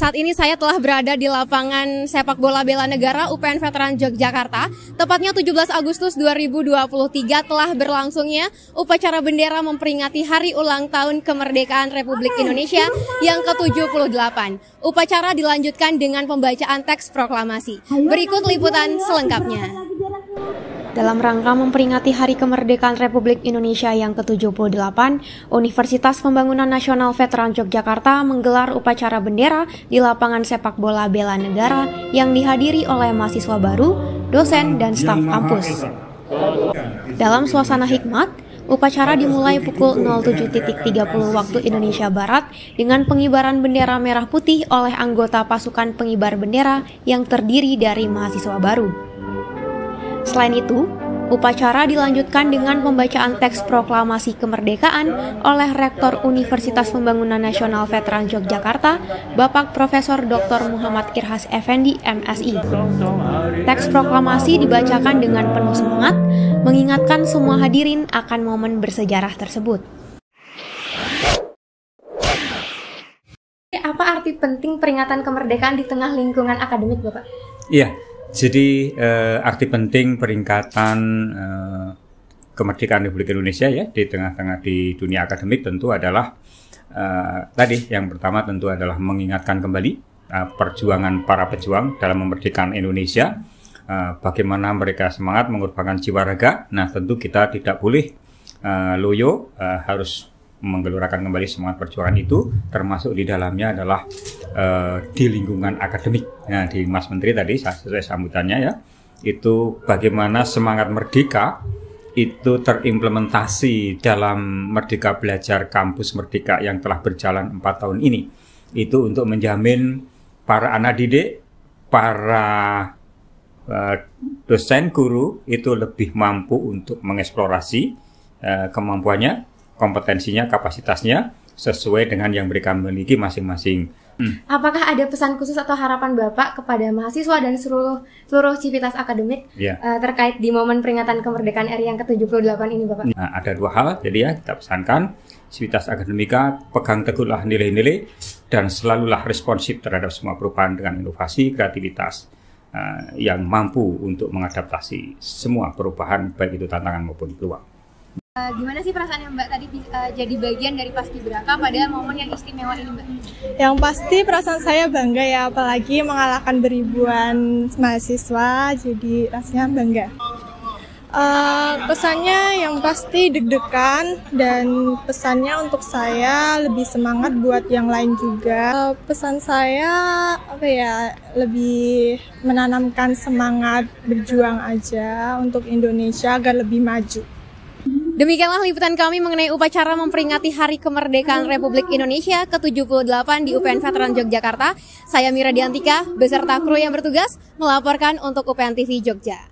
Saat ini saya telah berada di lapangan sepak bola bela negara UPN Veteran Yogyakarta. Tepatnya 17 Agustus 2023 telah berlangsungnya upacara bendera memperingati hari ulang tahun kemerdekaan Republik Indonesia yang ke-78. Upacara dilanjutkan dengan pembacaan teks proklamasi. Berikut liputan selengkapnya. Dalam rangka memperingati Hari Kemerdekaan Republik Indonesia yang ke-78, Universitas Pembangunan Nasional Veteran Yogyakarta menggelar upacara bendera di lapangan sepak bola bela negara yang dihadiri oleh mahasiswa baru, dosen, dan staf kampus. Dalam suasana hikmat, upacara dimulai pukul 07.30 waktu Indonesia Barat dengan pengibaran bendera merah putih oleh anggota pasukan pengibar bendera yang terdiri dari mahasiswa baru. Selain itu, upacara dilanjutkan dengan pembacaan teks proklamasi kemerdekaan oleh Rektor Universitas Pembangunan Nasional Veteran Yogyakarta, Bapak Profesor Dr. Muhammad Irhas Effendi, MSI. Teks proklamasi dibacakan dengan penuh semangat, mengingatkan semua hadirin akan momen bersejarah tersebut. Apa arti penting peringatan kemerdekaan di tengah lingkungan akademik, Bapak? Iya, jadi eh, arti penting peringkatan eh, kemerdekaan Republik Indonesia ya di tengah-tengah di dunia akademik tentu adalah eh, tadi yang pertama tentu adalah mengingatkan kembali eh, perjuangan para pejuang dalam memerdekakan Indonesia, eh, bagaimana mereka semangat mengorbankan jiwa raga. Nah tentu kita tidak boleh eh, loyo, eh, harus menggelurakan kembali semangat perjuangan itu termasuk di dalamnya adalah uh, di lingkungan akademik. Nah, di Mas Menteri tadi sesuai sambutannya ya, itu bagaimana semangat merdeka itu terimplementasi dalam Merdeka Belajar Kampus Merdeka yang telah berjalan empat tahun ini. Itu untuk menjamin para anak didik, para eh, dosen guru itu lebih mampu untuk mengeksplorasi eh, kemampuannya kompetensinya, kapasitasnya sesuai dengan yang mereka miliki masing-masing. Hmm. Apakah ada pesan khusus atau harapan Bapak kepada mahasiswa dan seluruh seluruh civitas akademik yeah. Iya. uh, terkait di momen peringatan kemerdekaan RI yang ke-78 ini Bapak? Nah, ada dua hal jadi ya kita pesankan civitas akademika pegang teguhlah nilai-nilai dan selalulah responsif terhadap semua perubahan dengan inovasi, kreativitas uh, yang mampu untuk mengadaptasi semua perubahan baik itu tantangan maupun peluang. Eh, gimana sih perasaan Mbak tadi uh, jadi bagian dari Paskibraka pada momen yang istimewa ini Mbak? Yang pasti perasaan saya bangga ya apalagi mengalahkan beribuan mahasiswa jadi rasanya bangga. Uh, pesannya yang pasti deg-degan dan pesannya untuk saya lebih semangat buat yang lain juga. Uh, pesan saya apa ya lebih menanamkan semangat berjuang aja untuk Indonesia agar lebih maju. Demikianlah liputan kami mengenai upacara memperingati Hari Kemerdekaan Republik Indonesia ke-78 di UPN Veteran Yogyakarta. Saya Mira Diantika beserta kru yang bertugas melaporkan untuk UPN TV Yogyakarta.